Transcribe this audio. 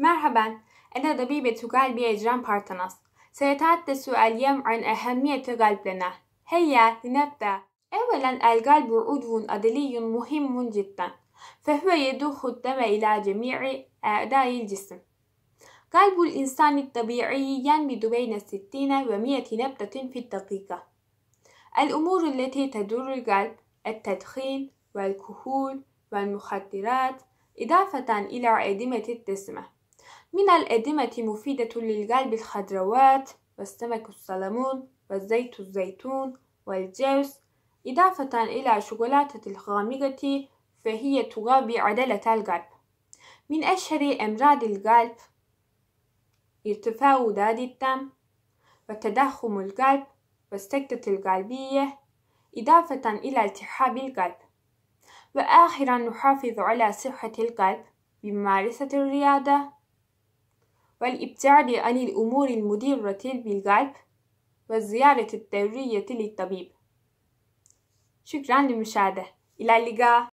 مرحبا أنا طبيبة قلب جان بارتنس سيتحدث اليوم عن أهمية القلب لنا هيا لنبدأ أولا القلب عضو عضلي مهم جدا فهو يضخ الدم إلى جميع أعضاء الجسم قلب الإنسان الطبيعي ينبض بين 60 و 100 نبضة في الدقيقة الأمور التي تدور القلب التدخين والكحول والمخدرات إضافة إلى أدمة الدسمة من الأدمة مفيدة للقلب الخضروات والسمك الصلمون والزيت الزيتون والجوز إضافة إلى شوكولاتة الغامقة فهي تغابي عدلة القلب من أشهر أمراض القلب ارتفاع داد الدم وتضخم القلب والسكتة القلبية إضافة إلى التحاب القلب وآخرا نحافظ على صحة القلب بممارسة الرياضة والابتعاد عن الأمور المضرة بالقلب والزيارة الدورية للطبيب شكرا للمشاهدة إلى اللقاء